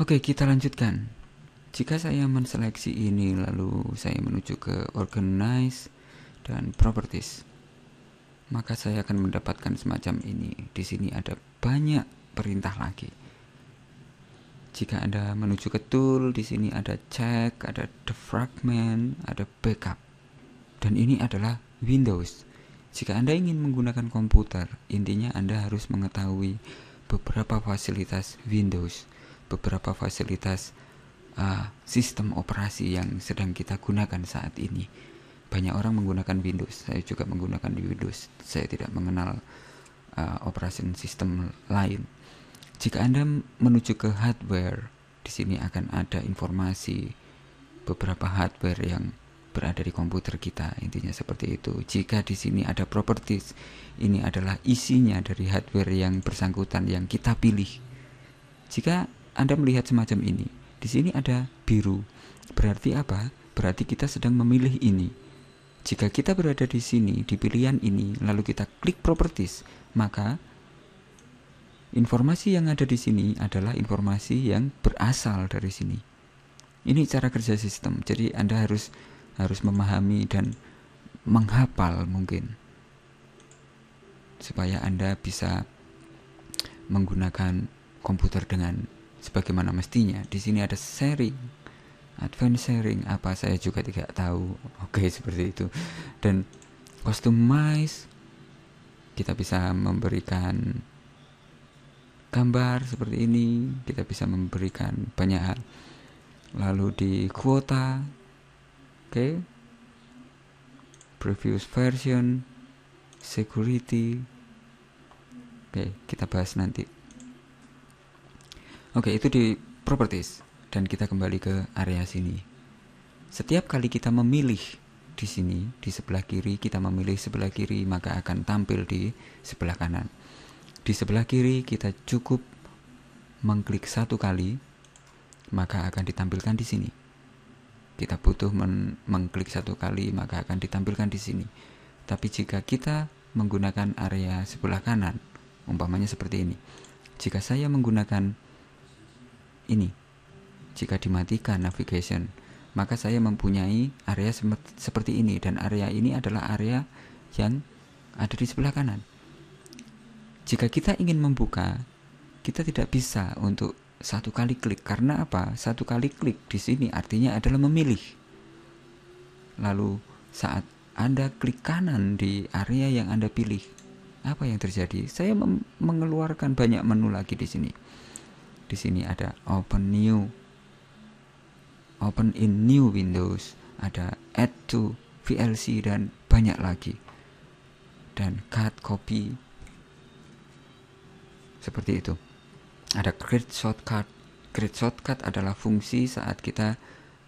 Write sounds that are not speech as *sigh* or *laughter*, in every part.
Oke, kita lanjutkan. Jika saya menseleksi ini lalu saya menuju ke organize dan properties, maka saya akan mendapatkan semacam ini. Di sini ada banyak perintah lagi. Jika Anda menuju ke tool, di sini ada check, ada defragment, ada backup. Dan ini adalah Windows. Jika Anda ingin menggunakan komputer, intinya Anda harus mengetahui beberapa fasilitas Windows beberapa fasilitas uh, sistem operasi yang sedang kita gunakan saat ini. Banyak orang menggunakan Windows, saya juga menggunakan Windows. Saya tidak mengenal uh, operasi sistem lain. Jika Anda menuju ke hardware, di sini akan ada informasi beberapa hardware yang berada di komputer kita. Intinya seperti itu. Jika di sini ada properties, ini adalah isinya dari hardware yang bersangkutan yang kita pilih. Jika anda melihat semacam ini. Di sini ada biru. Berarti apa? Berarti kita sedang memilih ini. Jika kita berada di sini, di pilihan ini, lalu kita klik properties, maka informasi yang ada di sini adalah informasi yang berasal dari sini. Ini cara kerja sistem. Jadi Anda harus harus memahami dan menghafal mungkin supaya Anda bisa menggunakan komputer dengan sebagaimana mestinya. Di sini ada sharing, advance sharing apa saya juga tidak tahu. Oke, okay, *laughs* seperti itu. Dan customize kita bisa memberikan gambar seperti ini, kita bisa memberikan banyak hal. Lalu di kuota, oke. Okay. Previous version, security. Oke, okay, kita bahas nanti. Oke, itu di properties dan kita kembali ke area sini. Setiap kali kita memilih di sini, di sebelah kiri kita memilih sebelah kiri maka akan tampil di sebelah kanan. Di sebelah kiri kita cukup mengklik satu kali maka akan ditampilkan di sini. Kita butuh men mengklik satu kali maka akan ditampilkan di sini. Tapi jika kita menggunakan area sebelah kanan, umpamanya seperti ini. Jika saya menggunakan ini. Jika dimatikan navigation, maka saya mempunyai area seperti ini dan area ini adalah area yang ada di sebelah kanan. Jika kita ingin membuka, kita tidak bisa untuk satu kali klik karena apa? Satu kali klik di sini artinya adalah memilih. Lalu saat Anda klik kanan di area yang Anda pilih, apa yang terjadi? Saya mengeluarkan banyak menu lagi di sini di sini ada open new open in new windows ada add to VLC dan banyak lagi dan cut copy seperti itu ada create shortcut create shortcut adalah fungsi saat kita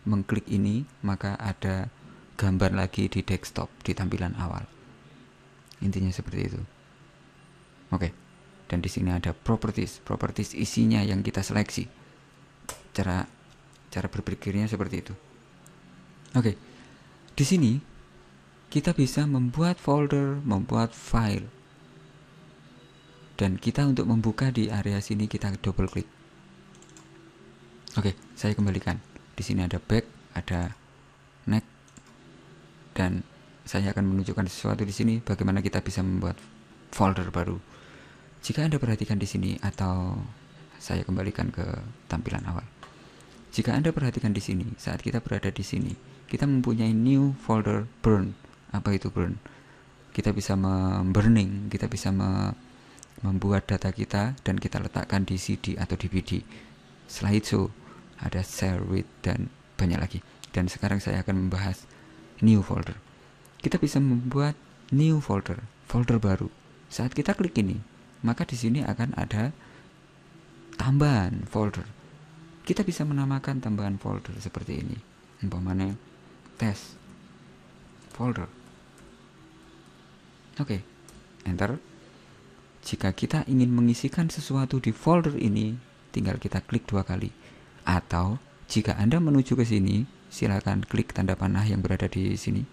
mengklik ini maka ada gambar lagi di desktop di tampilan awal intinya seperti itu oke okay dan di sini ada properties properties isinya yang kita seleksi cara cara berpikirnya seperti itu oke okay. di sini kita bisa membuat folder membuat file dan kita untuk membuka di area sini kita double klik oke saya kembalikan di sini ada back ada neck dan saya akan menunjukkan sesuatu di sini bagaimana kita bisa membuat folder baru jika Anda perhatikan di sini atau saya kembalikan ke tampilan awal. Jika Anda perhatikan di sini, saat kita berada di sini, kita mempunyai new folder burn. Apa itu burn? Kita bisa memburning, kita bisa me membuat data kita dan kita letakkan di CD atau DVD. Setelah itu ada share with dan banyak lagi. Dan sekarang saya akan membahas new folder. Kita bisa membuat new folder, folder baru. Saat kita klik ini, maka di sini akan ada tambahan folder. Kita bisa menamakan tambahan folder seperti ini. Umpamanya test folder. Oke, okay, enter. Jika kita ingin mengisikan sesuatu di folder ini, tinggal kita klik dua kali. Atau jika Anda menuju ke sini, silakan klik tanda panah yang berada di sini.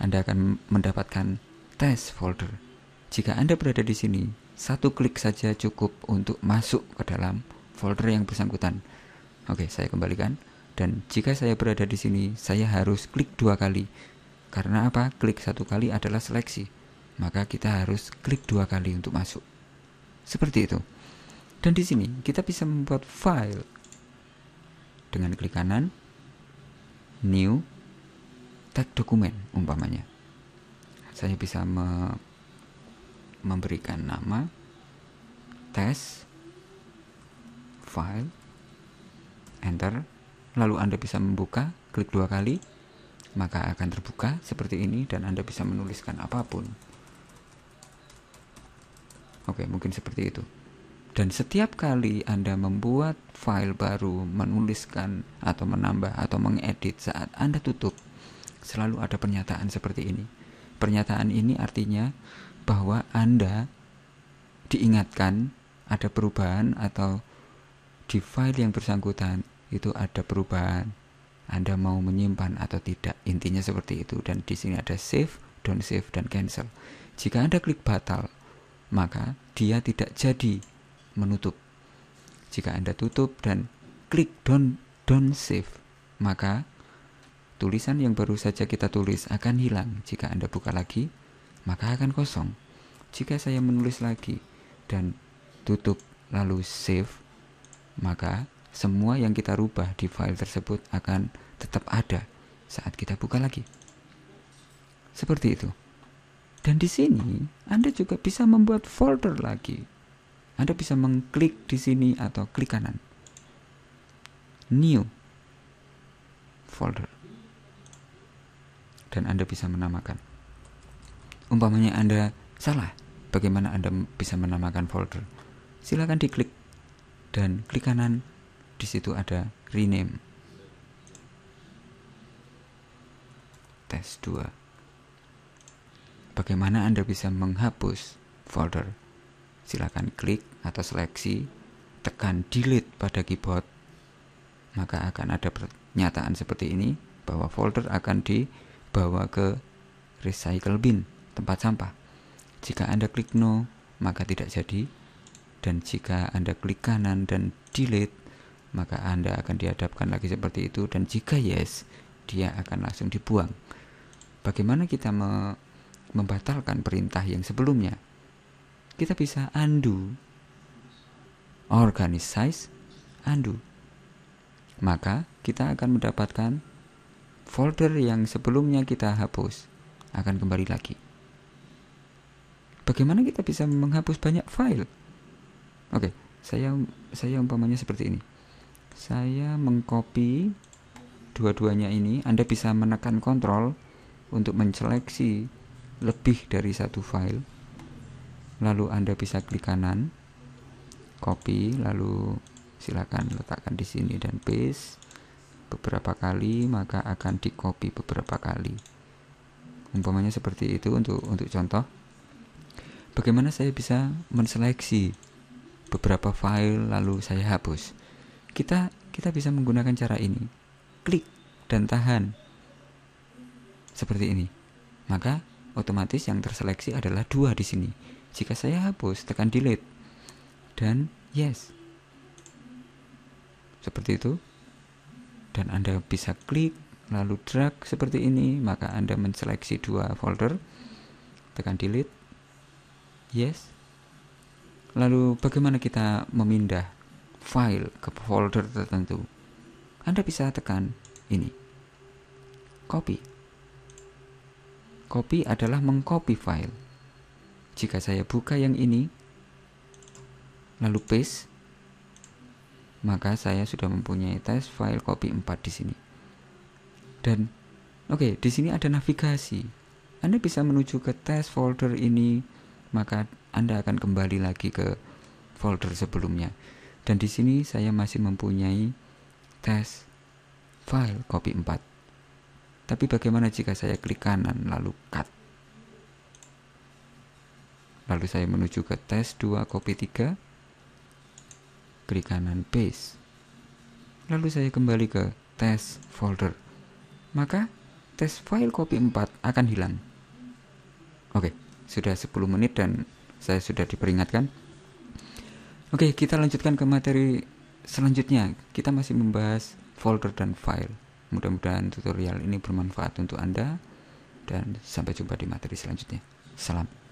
Anda akan mendapatkan test folder. Jika Anda berada di sini, satu klik saja cukup untuk masuk ke dalam folder yang bersangkutan. Oke, saya kembalikan. Dan jika saya berada di sini, saya harus klik dua kali. Karena apa? Klik satu kali adalah seleksi. Maka kita harus klik dua kali untuk masuk. Seperti itu. Dan di sini kita bisa membuat file dengan klik kanan, new, tag dokumen umpamanya. Saya bisa membuat memberikan nama, tes, file, enter, lalu Anda bisa membuka, klik dua kali, maka akan terbuka seperti ini dan Anda bisa menuliskan apapun. Oke, mungkin seperti itu. Dan setiap kali Anda membuat file baru, menuliskan atau menambah atau mengedit saat Anda tutup, selalu ada pernyataan seperti ini. Pernyataan ini artinya bahwa Anda diingatkan ada perubahan atau di file yang bersangkutan itu ada perubahan. Anda mau menyimpan atau tidak. Intinya seperti itu dan di sini ada save, don't save dan cancel. Jika Anda klik batal, maka dia tidak jadi menutup. Jika Anda tutup dan klik don't don't save, maka tulisan yang baru saja kita tulis akan hilang jika Anda buka lagi maka akan kosong. Jika saya menulis lagi dan tutup lalu save, maka semua yang kita rubah di file tersebut akan tetap ada saat kita buka lagi. Seperti itu. Dan di sini Anda juga bisa membuat folder lagi. Anda bisa mengklik di sini atau klik kanan. New folder. Dan Anda bisa menamakan umpamanya Anda salah, bagaimana Anda bisa menamakan folder? Silakan diklik dan klik kanan di situ ada rename. Tes 2. Bagaimana Anda bisa menghapus folder? Silakan klik atau seleksi, tekan delete pada keyboard. Maka akan ada pernyataan seperti ini bahwa folder akan dibawa ke recycle bin tempat sampah. Jika Anda klik no, maka tidak jadi. Dan jika Anda klik kanan dan delete, maka Anda akan dihadapkan lagi seperti itu. Dan jika yes, dia akan langsung dibuang. Bagaimana kita me membatalkan perintah yang sebelumnya? Kita bisa undo, organize, undo. Maka kita akan mendapatkan folder yang sebelumnya kita hapus akan kembali lagi. Bagaimana kita bisa menghapus banyak file? Oke, okay, saya saya umpamanya seperti ini. Saya mengcopy dua-duanya ini. Anda bisa menekan kontrol untuk menseleksi lebih dari satu file. Lalu Anda bisa klik kanan, copy, lalu silakan letakkan di sini dan paste beberapa kali, maka akan di beberapa kali. Umpamanya seperti itu untuk untuk contoh bagaimana saya bisa menseleksi beberapa file lalu saya hapus kita kita bisa menggunakan cara ini klik dan tahan seperti ini maka otomatis yang terseleksi adalah dua di sini jika saya hapus tekan delete dan yes seperti itu dan Anda bisa klik lalu drag seperti ini maka Anda menseleksi dua folder tekan delete Yes. Lalu bagaimana kita memindah file ke folder tertentu? Anda bisa tekan ini. Copy. Copy adalah mengcopy file. Jika saya buka yang ini, lalu paste, maka saya sudah mempunyai test file copy 4 di sini. Dan oke, okay, di sini ada navigasi. Anda bisa menuju ke test folder ini maka Anda akan kembali lagi ke folder sebelumnya. Dan di sini saya masih mempunyai tes file copy 4. Tapi bagaimana jika saya klik kanan lalu cut? Lalu saya menuju ke tes 2 copy 3. Klik kanan paste. Lalu saya kembali ke tes folder. Maka tes file copy 4 akan hilang. Oke. Okay sudah 10 menit dan saya sudah diperingatkan. Oke, kita lanjutkan ke materi selanjutnya. Kita masih membahas folder dan file. Mudah-mudahan tutorial ini bermanfaat untuk Anda dan sampai jumpa di materi selanjutnya. Salam.